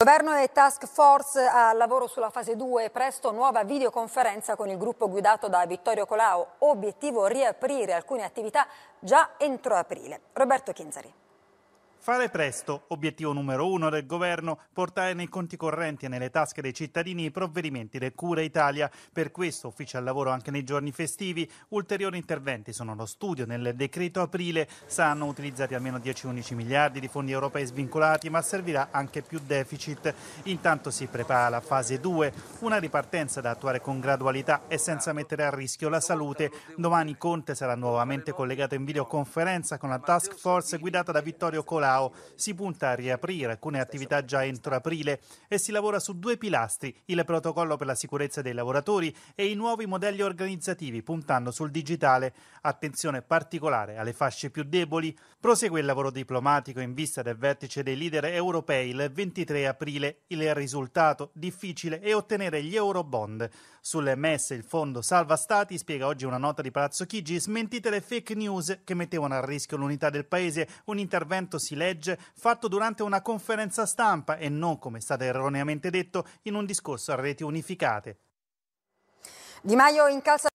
Governo e task force al lavoro sulla fase 2, presto nuova videoconferenza con il gruppo guidato da Vittorio Colau, obiettivo riaprire alcune attività già entro aprile. Roberto Chinzari. Fare presto, obiettivo numero uno del governo, portare nei conti correnti e nelle tasche dei cittadini i provvedimenti del Cura Italia. Per questo ufficio al lavoro anche nei giorni festivi. Ulteriori interventi sono lo studio nel decreto aprile. Saranno utilizzati almeno 10-11 miliardi di fondi europei svincolati, ma servirà anche più deficit. Intanto si prepara la fase 2, una ripartenza da attuare con gradualità e senza mettere a rischio la salute. Domani Conte sarà nuovamente collegato in videoconferenza con la task force guidata da Vittorio Colà Callao si punta a riaprire alcune attività già entro aprile e si lavora su due pilastri, il protocollo per la sicurezza dei lavoratori e i nuovi modelli organizzativi puntando sul digitale. Attenzione particolare alle fasce più deboli. Prosegue il lavoro diplomatico in vista del vertice dei leader europei il 23 aprile. Il risultato difficile è ottenere gli euro bond. Sulle messe il fondo Salva Stati spiega oggi una nota di Palazzo Chigi smentite le fake news che mettevano a rischio l'unità del paese. Un intervento silenzioso legge fatto durante una conferenza stampa e non, come è stato erroneamente detto, in un discorso a reti unificate. Di Maio incalza